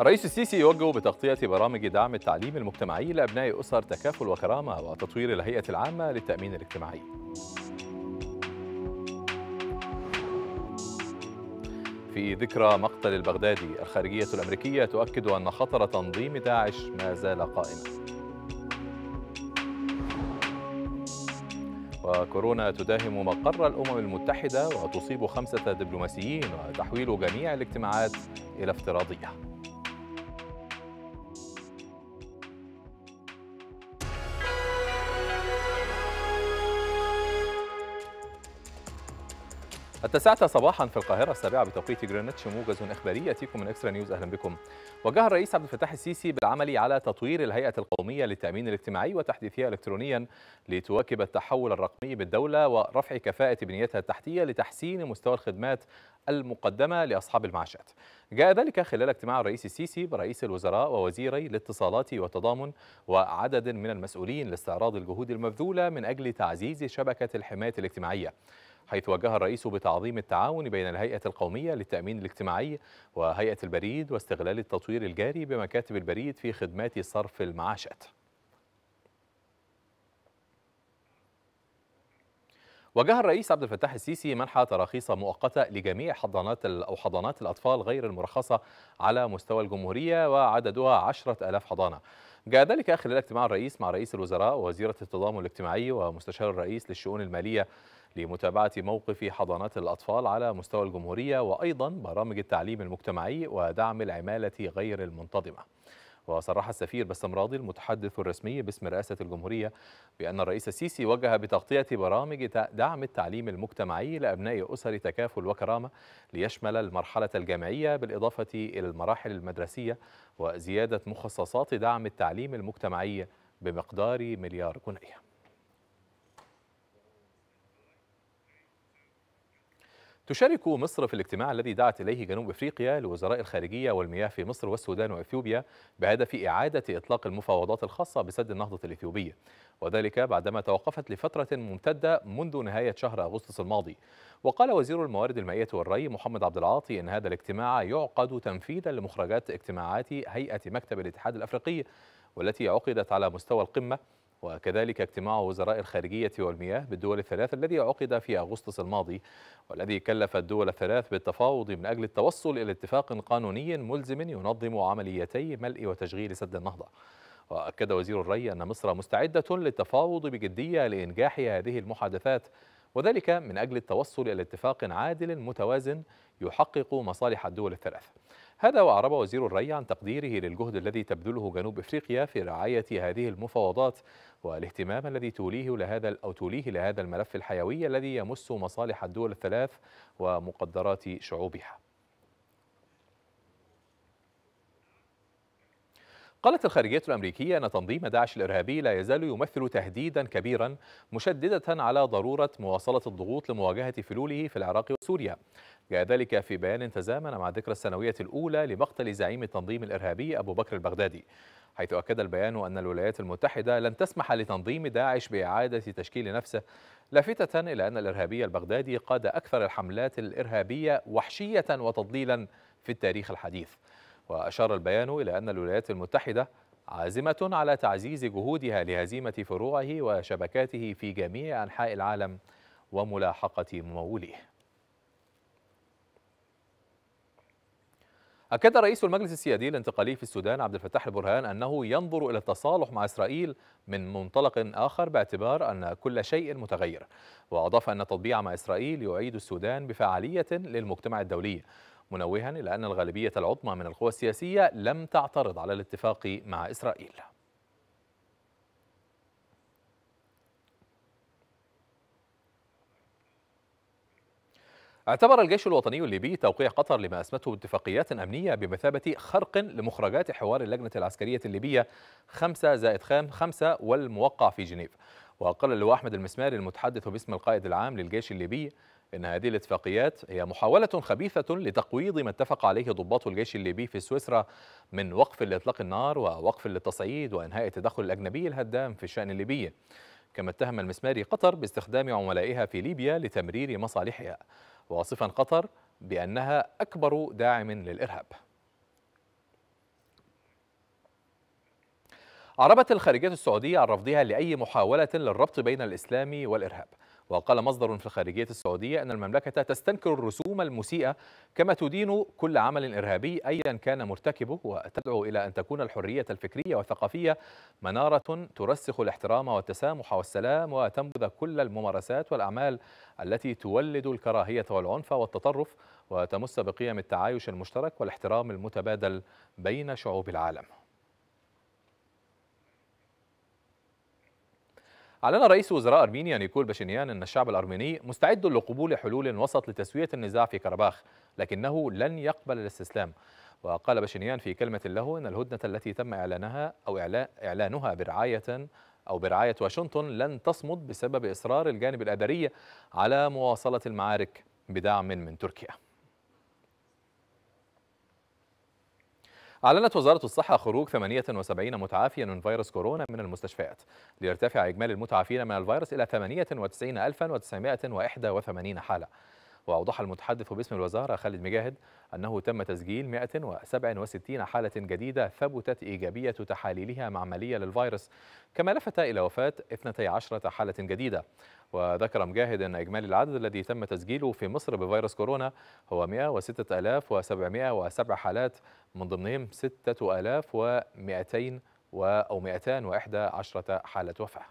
الرئيس السيسي يوجه بتغطية برامج دعم التعليم المجتمعي لأبناء أسر تكافل وكرامة وتطوير الهيئة العامة للتأمين الاجتماعي في ذكرى مقتل البغدادي الخارجية الأمريكية تؤكد أن خطر تنظيم داعش ما زال قائما وكورونا تداهم مقر الأمم المتحدة وتصيب خمسة دبلوماسيين وتحويل جميع الاجتماعات إلى افتراضية التاسعة صباحا في القاهرة السابعة بتوقيت جرينتش موجز إخباري يأتيكم من إكسترا نيوز أهلا بكم. وجه الرئيس عبد الفتاح السيسي بالعمل على تطوير الهيئة القومية للتأمين الاجتماعي وتحديثها إلكترونيا لتواكب التحول الرقمي بالدولة ورفع كفاءة بنيتها التحتية لتحسين مستوى الخدمات المقدمة لأصحاب المعاشات جاء ذلك خلال اجتماع الرئيس السيسي برئيس الوزراء ووزيري الاتصالات والتضامن وعدد من المسؤولين لاستعراض الجهود المبذولة من أجل تعزيز شبكة الحماية الاجتماعية حيث وجه الرئيس بتعظيم التعاون بين الهيئة القومية للتأمين الاجتماعي وهيئة البريد واستغلال التطوير الجاري بمكاتب البريد في خدمات صرف المعاشات وجه الرئيس عبد الفتاح السيسي منح تراخيص مؤقتة لجميع حضانات أو حضانات الأطفال غير المرخصة على مستوى الجمهورية وعددها 10000 حضانة جاء ذلك خلال اجتماع الرئيس مع رئيس الوزراء ووزيرة التضامن الاجتماعي ومستشار الرئيس للشؤون المالية لمتابعة موقف حضانات الأطفال على مستوى الجمهورية وأيضا برامج التعليم المجتمعي ودعم العمالة غير المنتظمة وصرح السفير بسام راضي المتحدث الرسمي باسم رئاسة الجمهورية بأن الرئيس السيسي وجه بتغطية برامج دعم التعليم المجتمعي لأبناء أسر تكافل وكرامة ليشمل المرحلة الجامعية بالإضافة إلى المراحل المدرسية وزيادة مخصصات دعم التعليم المجتمعي بمقدار مليار جنيه تشارك مصر في الاجتماع الذي دعت إليه جنوب أفريقيا لوزراء الخارجية والمياه في مصر والسودان وإثيوبيا بهدف إعادة إطلاق المفاوضات الخاصة بسد النهضة الإثيوبية وذلك بعدما توقفت لفترة ممتدة منذ نهاية شهر أغسطس الماضي وقال وزير الموارد المائية والري محمد عبد العاطي إن هذا الاجتماع يعقد تنفيذا لمخرجات اجتماعات هيئة مكتب الاتحاد الأفريقي والتي عقدت على مستوى القمة وكذلك اجتماع وزراء الخارجية والمياه بالدول الثلاث الذي عقد في أغسطس الماضي والذي كلف الدول الثلاث بالتفاوض من أجل التوصل إلى اتفاق قانوني ملزم ينظم عمليتي ملء وتشغيل سد النهضة وأكد وزير الري أن مصر مستعدة للتفاوض بجدية لإنجاح هذه المحادثات وذلك من أجل التوصل إلى اتفاق عادل متوازن يحقق مصالح الدول الثلاث هذا وأعرب وزير الري عن تقديره للجهد الذي تبذله جنوب إفريقيا في رعاية هذه المفاوضات والاهتمام الذي توليه لهذا أو توليه لهذا الملف الحيوي الذي يمس مصالح الدول الثلاث ومقدرات شعوبها. قالت الخارجية الأمريكية أن تنظيم داعش الإرهابي لا يزال يمثل تهديدا كبيرا مشددة على ضرورة مواصلة الضغوط لمواجهة فلوله في العراق وسوريا جاء ذلك في بيان تزامن مع ذكرى السنوية الأولى لمقتل زعيم التنظيم الإرهابي أبو بكر البغدادي حيث أكد البيان أن الولايات المتحدة لن تسمح لتنظيم داعش بإعادة تشكيل نفسه لافتة إلى أن الإرهابي البغدادي قاد أكثر الحملات الإرهابية وحشية وتضليلا في التاريخ الحديث وأشار البيان إلى أن الولايات المتحدة عازمة على تعزيز جهودها لهزيمة فروعه وشبكاته في جميع أنحاء العالم وملاحقة مموليه أكد رئيس المجلس السيادي الانتقالي في السودان عبد الفتاح البرهان أنه ينظر إلى التصالح مع إسرائيل من منطلق آخر باعتبار أن كل شيء متغير وأضاف أن التطبيع مع إسرائيل يعيد السودان بفعالية للمجتمع الدولي منوها إلى أن الغالبية العظمى من القوى السياسية لم تعترض على الاتفاق مع إسرائيل اعتبر الجيش الوطني الليبي توقيع قطر لما أسمته اتفاقيات أمنية بمثابة خرق لمخرجات حوار اللجنة العسكرية الليبية 5 زائد 5 والموقع في جنيف وقال اللواء أحمد المسماري المتحدث باسم القائد العام للجيش الليبي إن هذه الاتفاقيات هي محاولة خبيثة لتقويض ما اتفق عليه ضباط الجيش الليبي في سويسرا من وقف لإطلاق النار ووقف للتصعيد وإنهاء التدخل الأجنبي الهدام في الشأن الليبي كما اتهم المسماري قطر باستخدام عملائها في ليبيا لتمرير مصالحها واصفا قطر بأنها أكبر داعم للإرهاب أعربت الخارجية السعودية عن رفضها لأي محاولة للربط بين الإسلام والإرهاب وقال مصدر في الخارجية السعودية أن المملكة تستنكر الرسوم المسيئة كما تدين كل عمل إرهابي أيا كان مرتكبه وتدعو إلى أن تكون الحرية الفكرية والثقافية منارة ترسخ الاحترام والتسامح والسلام وتنبذ كل الممارسات والأعمال التي تولد الكراهية والعنف والتطرف وتمس بقيم التعايش المشترك والاحترام المتبادل بين شعوب العالم أعلن رئيس وزراء أرمينيا نيكول باشينيان أن الشعب الأرميني مستعد لقبول حلول وسط لتسوية النزاع في كرباخ لكنه لن يقبل الاستسلام وقال باشينيان في كلمة له أن الهدنة التي تم إعلانها أو إعلانها برعاية أو برعاية واشنطن لن تصمد بسبب إصرار الجانب الأدري على مواصلة المعارك بدعم من تركيا أعلنت وزارة الصحة خروج 78 متعافيا من فيروس كورونا من المستشفيات ليرتفع إجمالي المتعافين من الفيروس إلى 98981 حالة وأوضح المتحدث باسم الوزارة خالد مجاهد أنه تم تسجيل 167 حالة جديدة ثبتت إيجابية تحاليلها معملية للفيروس كما لفت إلى وفاة 12 حالة جديدة وذكر مجاهد أن إجمالي العدد الذي تم تسجيله في مصر بفيروس كورونا هو 106707 حالات من ضمنهم 6200 و أو 211 حالة وفاة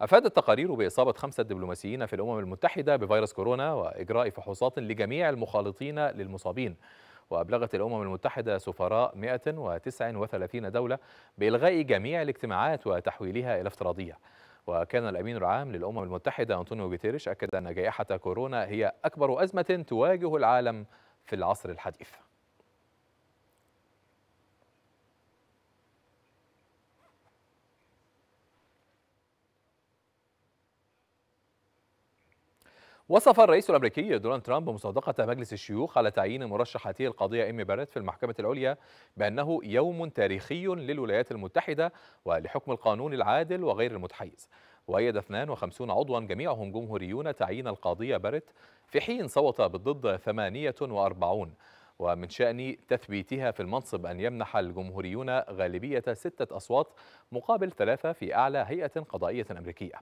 أفادت تقارير بإصابة خمسة دبلوماسيين في الأمم المتحدة بفيروس كورونا وإجراء فحوصات لجميع المخالطين للمصابين وأبلغت الأمم المتحدة سفراء 139 دولة بإلغاء جميع الاجتماعات وتحويلها إلى افتراضية وكان الأمين العام للأمم المتحدة أنطونيو غوتيريش أكد أن جائحة كورونا هي أكبر أزمة تواجه العالم في العصر الحديث وصف الرئيس الامريكي دونالد ترامب مصادقه مجلس الشيوخ على تعيين مرشحته القضيه ايمي باريت في المحكمه العليا بانه يوم تاريخي للولايات المتحده ولحكم القانون العادل وغير المتحيز. وايد 52 عضوا جميعهم جمهوريون تعيين القاضيه باريت في حين صوت بالضد 48 ومن شأن تثبيتها في المنصب أن يمنح الجمهوريون غالبية ستة أصوات مقابل ثلاثة في أعلى هيئة قضائية أمريكية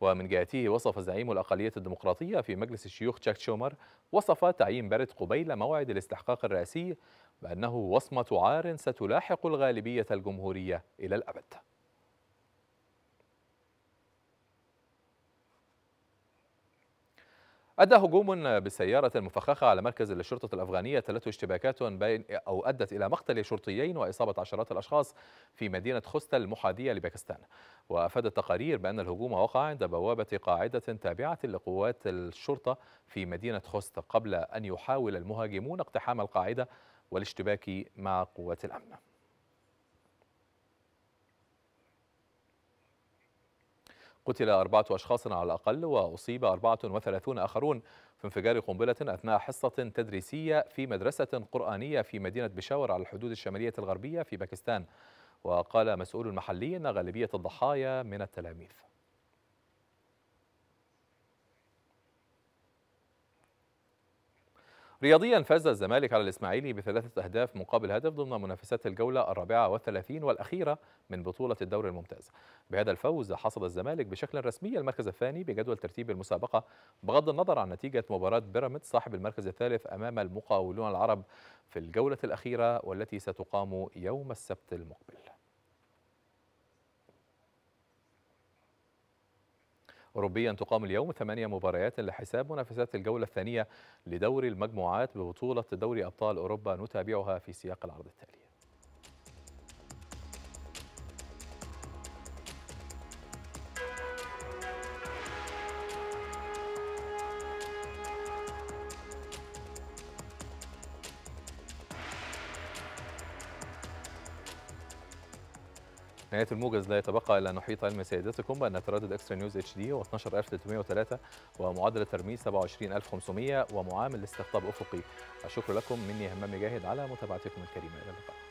ومن جهته وصف زعيم الأقلية الديمقراطية في مجلس الشيوخ تشاك شومر وصف تعيين بارت قبيل موعد الاستحقاق الرئاسي بأنه وصمة عار ستلاحق الغالبية الجمهورية إلى الأبد أدى هجوم بسيارة مفخخة على مركز للشرطة الأفغانية تلته اشتباكات بين أو أدت إلى مقتل شرطيين وإصابة عشرات الأشخاص في مدينة خوستا المحاذية لباكستان وأفادت تقارير بأن الهجوم وقع عند بوابة قاعدة تابعة لقوات الشرطة في مدينة خوستا قبل أن يحاول المهاجمون اقتحام القاعدة والاشتباك مع قوات الأمن قتل أربعة أشخاص على الأقل وأصيب 34 آخرون في انفجار قنبلة أثناء حصة تدريسية في مدرسة قرآنية في مدينة بشاور على الحدود الشمالية الغربية في باكستان وقال مسؤول محلي أن غالبية الضحايا من التلاميذ رياضيا فاز الزمالك على الإسماعيلي بثلاثة أهداف مقابل هدف ضمن منافسات الجولة الرابعة والثلاثين والأخيرة من بطولة الدوري الممتاز بهذا الفوز حصد الزمالك بشكل رسمي المركز الثاني بجدول ترتيب المسابقة بغض النظر عن نتيجة مباراة بيراميدز صاحب المركز الثالث أمام المقاولون العرب في الجولة الأخيرة والتي ستقام يوم السبت المقبل أوروبيا تقام اليوم ثمانية مباريات لحساب منافسات الجولة الثانية لدوري المجموعات ببطولة دوري أبطال أوروبا نتابعها في سياق العرض التالي نهاية الموجز لا يتبقى إلا نحيط علم سيادتكم بأن تردد إكسترا نيوز اتش دي هو 12303 ومعدل الترميز 27500 ومعامل الاستقطاب أفقي الشكر لكم مني همام جاهد على متابعتكم الكريمة إلى اللقاء